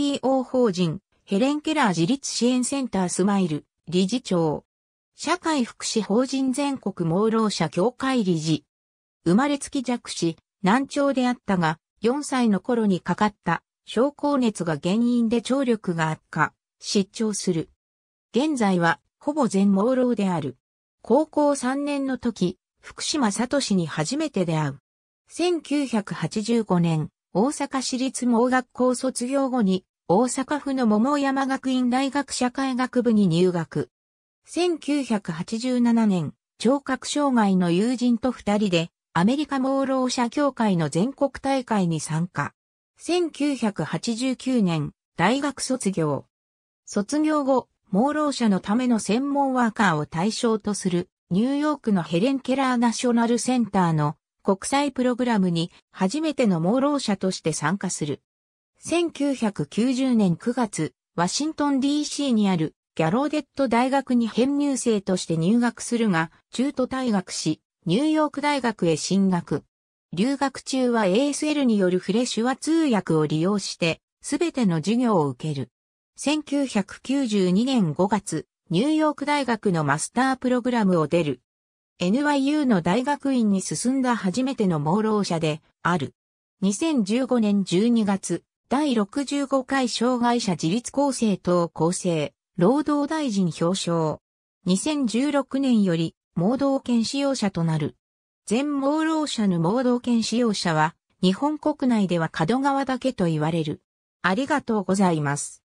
NPO 法人、ヘレン・ケラー自立支援センタースマイル、理事長。社会福祉法人全国盲老者協会理事。生まれつき弱視、難聴であったが、4歳の頃にかかった、症候熱が原因で聴力が悪化、失調する。現在は、ほぼ全盲老である。高校3年の時、福島聡に初めて出会う。1985年、大阪市立盲学校卒業後に、大阪府の桃山学院大学社会学部に入学。1987年、聴覚障害の友人と二人で、アメリカ盲老者協会の全国大会に参加。1989年、大学卒業。卒業後、盲老者のための専門ワーカーを対象とする、ニューヨークのヘレン・ケラーナショナルセンターの国際プログラムに初めての盲老者として参加する。1990年9月、ワシントン DC にあるギャローデット大学に編入生として入学するが、中途退学し、ニューヨーク大学へ進学。留学中は ASL によるフレッシュは通訳を利用して、すべての授業を受ける。1992年5月、ニューヨーク大学のマスタープログラムを出る。NYU の大学院に進んだ初めての盲老者である。2015年12月、第65回障害者自立構成等構成、労働大臣表彰。2016年より、盲導犬使用者となる。全盲老者の盲導犬使用者は、日本国内では角川だけと言われる。ありがとうございます。